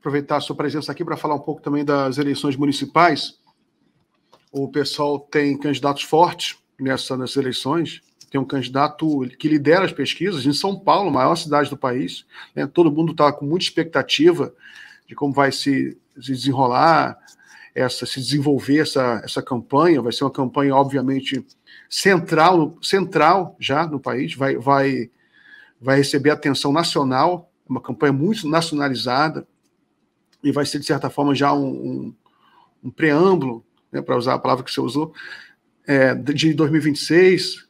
aproveitar a sua presença aqui para falar um pouco também das eleições municipais. O pessoal tem candidatos fortes nessa, nessas eleições. Tem um candidato que lidera as pesquisas em São Paulo, maior cidade do país. Né? Todo mundo está com muita expectativa de como vai se, se desenrolar, essa, se desenvolver essa, essa campanha. Vai ser uma campanha, obviamente, central, central já no país, vai, vai, vai receber atenção nacional, é uma campanha muito nacionalizada, e vai ser, de certa forma, já um, um, um preâmbulo, né, para usar a palavra que você usou, é, de 2026,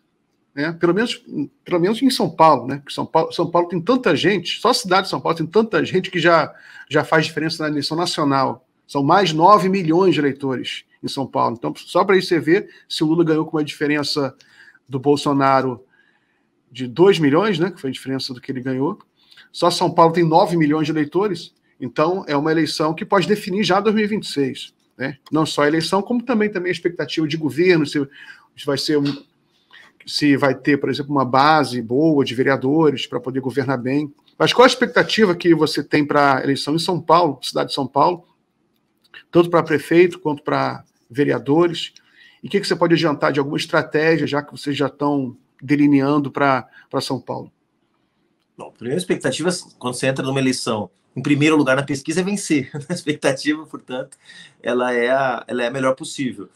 né, pelo, menos, pelo menos em São Paulo, né? São Paulo, São Paulo tem tanta gente, só a cidade de São Paulo tem tanta gente que já, já faz diferença na eleição nacional. São mais 9 milhões de eleitores em São Paulo. Então, só para você ver se o Lula ganhou com uma diferença do Bolsonaro de 2 milhões, né, que foi a diferença do que ele ganhou. Só São Paulo tem 9 milhões de eleitores. Então, é uma eleição que pode definir já 2026. Né? Não só a eleição, como também, também a expectativa de governo, se, se vai ser um, se vai ter, por exemplo, uma base boa de vereadores para poder governar bem. Mas qual a expectativa que você tem para a eleição em São Paulo, cidade de São Paulo, tanto para prefeito quanto para vereadores? E o que, que você pode adiantar de alguma estratégia, já que vocês já estão delineando para São Paulo? Bom, primeiro, expectativas, quando você entra numa eleição em primeiro lugar na pesquisa é vencer. A expectativa, portanto, ela é a, ela é a melhor possível.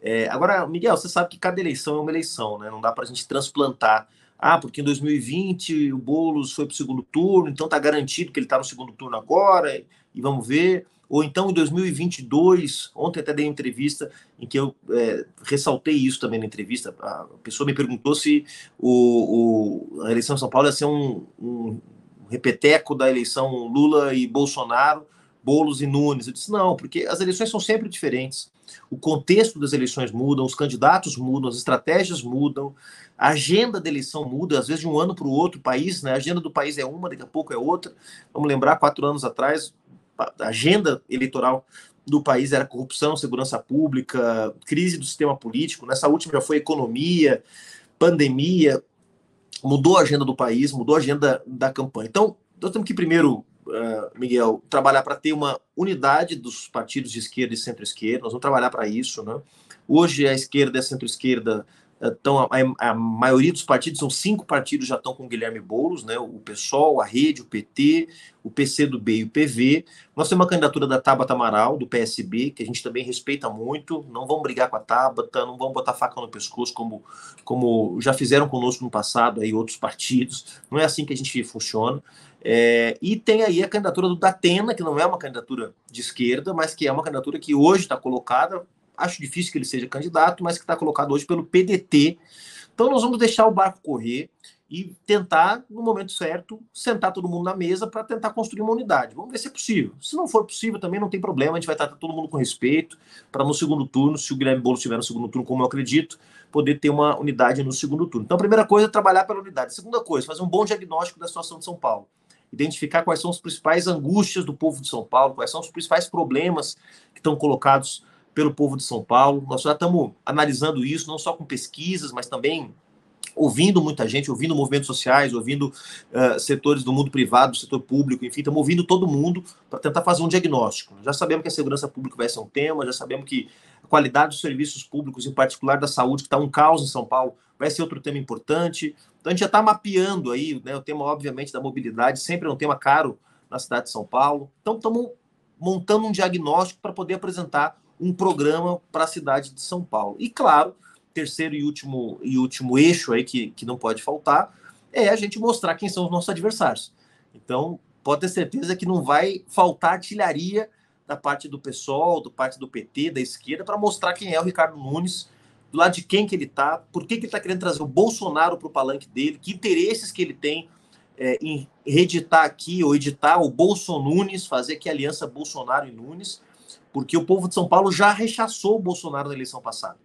É, agora, Miguel, você sabe que cada eleição é uma eleição, né? Não dá para a gente transplantar. Ah, porque em 2020 o Boulos foi para o segundo turno, então está garantido que ele está no segundo turno agora, e vamos ver. Ou então em 2022, ontem até dei uma entrevista em que eu é, ressaltei isso também na entrevista. A pessoa me perguntou se o, o a eleição de São Paulo ia ser um, um repeteco da eleição Lula e Bolsonaro, Bolos e Nunes. Eu disse, não, porque as eleições são sempre diferentes. O contexto das eleições muda, os candidatos mudam, as estratégias mudam, a agenda da eleição muda, às vezes de um ano para o outro país, né? A agenda do país é uma, daqui a pouco é outra. Vamos lembrar, quatro anos atrás, a agenda eleitoral do país era corrupção, segurança pública, crise do sistema político. Nessa última já foi economia, pandemia mudou a agenda do país, mudou a agenda da campanha. Então, nós temos que primeiro, uh, Miguel, trabalhar para ter uma unidade dos partidos de esquerda e centro-esquerda, nós vamos trabalhar para isso. Né? Hoje a esquerda e a centro-esquerda então, a, a, maioria dos partidos, são cinco partidos já estão com Guilherme Boulos, né? o PSOL, a Rede, o PT, o PC do B e o PV. Nós temos uma candidatura da Tabata Amaral, do PSB, que a gente também respeita muito, não vamos brigar com a Tabata, não vamos botar faca no pescoço, como, como já fizeram conosco no passado aí outros partidos, não é assim que a gente funciona. É, e tem aí a candidatura do Datena, que não é uma candidatura de esquerda, mas que é uma candidatura que hoje está colocada acho difícil que ele seja candidato, mas que está colocado hoje pelo PDT. Então nós vamos deixar o barco correr e tentar, no momento certo, sentar todo mundo na mesa para tentar construir uma unidade. Vamos ver se é possível. Se não for possível, também não tem problema, a gente vai tratar todo mundo com respeito, para no segundo turno, se o Guilherme Boulos estiver no segundo turno, como eu acredito, poder ter uma unidade no segundo turno. Então, a primeira coisa é trabalhar pela unidade. A segunda coisa, fazer um bom diagnóstico da situação de São Paulo. Identificar quais são as principais angústias do povo de São Paulo, quais são os principais problemas que estão colocados pelo povo de São Paulo. Nós já estamos analisando isso, não só com pesquisas, mas também ouvindo muita gente, ouvindo movimentos sociais, ouvindo uh, setores do mundo privado, do setor público, enfim, estamos ouvindo todo mundo para tentar fazer um diagnóstico. Já sabemos que a segurança pública vai ser um tema, já sabemos que a qualidade dos serviços públicos, em particular da saúde, que está um caos em São Paulo, vai ser outro tema importante. Então a gente já está mapeando aí, né, o tema, obviamente, da mobilidade, sempre é um tema caro na cidade de São Paulo. Então estamos montando um diagnóstico para poder apresentar um programa para a cidade de São Paulo. E claro, terceiro e último, e último eixo aí que, que não pode faltar é a gente mostrar quem são os nossos adversários. Então, pode ter certeza que não vai faltar artilharia da parte do pessoal, do parte do PT, da esquerda, para mostrar quem é o Ricardo Nunes, do lado de quem que ele está, por que, que ele está querendo trazer o Bolsonaro para o palanque dele, que interesses que ele tem é, em reeditar aqui ou editar o Bolson Nunes, fazer aqui a aliança Bolsonaro e Nunes porque o povo de São Paulo já rechaçou o Bolsonaro na eleição passada.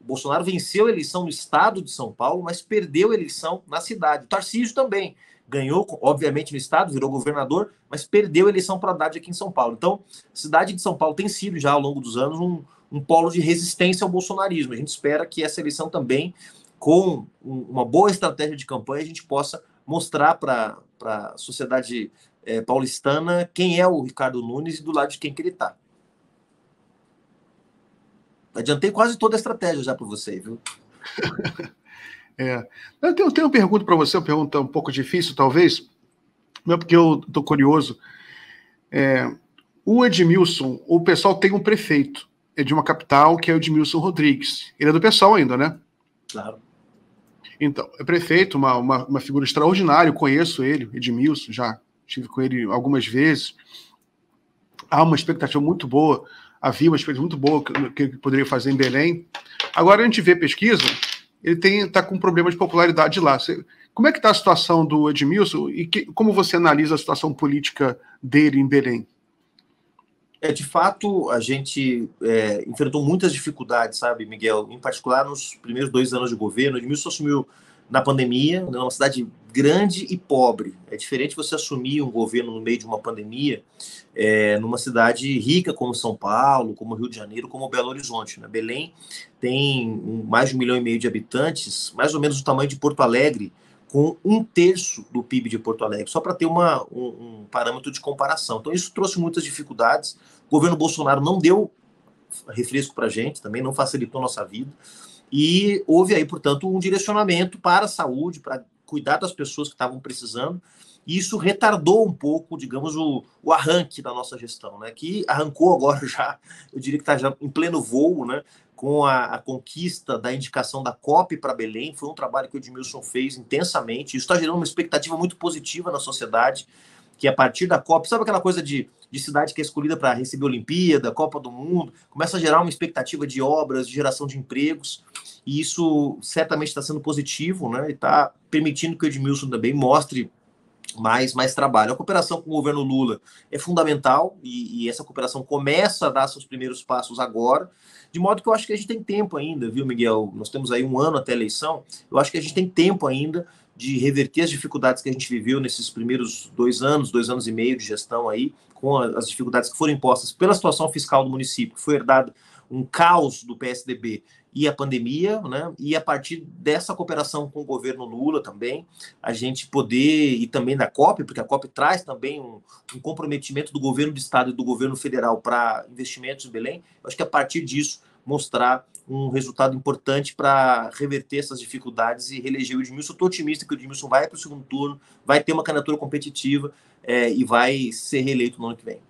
O Bolsonaro venceu a eleição no estado de São Paulo, mas perdeu a eleição na cidade. O Tarcísio também ganhou, obviamente, no estado, virou governador, mas perdeu a eleição para Haddad aqui em São Paulo. Então, a cidade de São Paulo tem sido já ao longo dos anos um, um polo de resistência ao bolsonarismo. A gente espera que essa eleição também, com uma boa estratégia de campanha, a gente possa mostrar para a sociedade é, paulistana quem é o Ricardo Nunes e do lado de quem que ele está. Adiantei quase toda a estratégia já para você, viu? é. Eu tenho, tenho uma pergunta para você, uma pergunta um pouco difícil, talvez, não é porque eu estou curioso. É, o Edmilson, o pessoal tem um prefeito é de uma capital que é o Edmilson Rodrigues. Ele é do pessoal ainda, né? Claro. Então, é prefeito, uma, uma, uma figura extraordinária, eu conheço ele, Edmilson, já estive com ele algumas vezes. Há uma expectativa muito boa havia uma experiência muito boa que ele poderia fazer em Belém. Agora a gente vê pesquisa, ele está com um problema de popularidade lá. Você, como é que está a situação do Edmilson e que, como você analisa a situação política dele em Belém? É, de fato, a gente é, enfrentou muitas dificuldades, sabe, Miguel? Em particular, nos primeiros dois anos de governo, Edmilson assumiu na pandemia, numa né, cidade grande e pobre. É diferente você assumir um governo no meio de uma pandemia é, numa cidade rica como São Paulo, como Rio de Janeiro, como Belo Horizonte. Né? Belém tem mais de um milhão e meio de habitantes, mais ou menos o tamanho de Porto Alegre, com um terço do PIB de Porto Alegre, só para ter uma, um, um parâmetro de comparação. Então, isso trouxe muitas dificuldades. O governo Bolsonaro não deu refresco para a gente, também não facilitou nossa vida. E houve aí, portanto, um direcionamento para a saúde, para cuidar das pessoas que estavam precisando. E isso retardou um pouco, digamos, o, o, arranque da nossa gestão, né? Que arrancou agora já, eu diria que está já em pleno voo, né? Com a, a conquista da indicação da COP para Belém, foi um trabalho que o Edmilson fez intensamente. Isso está gerando uma expectativa muito positiva na sociedade, que a partir da COP, sabe aquela coisa de de cidade que é escolhida para receber Olimpíada, Copa do Mundo, começa a gerar uma expectativa de obras, de geração de empregos, e isso certamente está sendo positivo, né? E está permitindo que o Edmilson também mostre mais, mais trabalho. A cooperação com o governo Lula é fundamental e, e, essa cooperação começa a dar seus primeiros passos agora, de modo que eu acho que a gente tem tempo ainda, viu, Miguel? Nós temos aí um ano até a eleição, eu acho que a gente tem tempo ainda de reverter as dificuldades que a gente viveu nesses primeiros dois anos, dois anos e meio de gestão aí, com as dificuldades que foram impostas pela situação fiscal do município, foi herdado um caos do PSDB e a pandemia, né? E a partir dessa cooperação com o governo Lula também, a gente poder, e também da COP, porque a COP traz também um, um comprometimento do governo do estado e do governo federal para investimentos em Belém, eu acho que a partir disso mostrar um resultado importante para reverter essas dificuldades e reeleger o Edmilson. Estou otimista que o Edmilson vai para o segundo turno, vai ter uma candidatura competitiva é, e vai ser reeleito no ano que vem.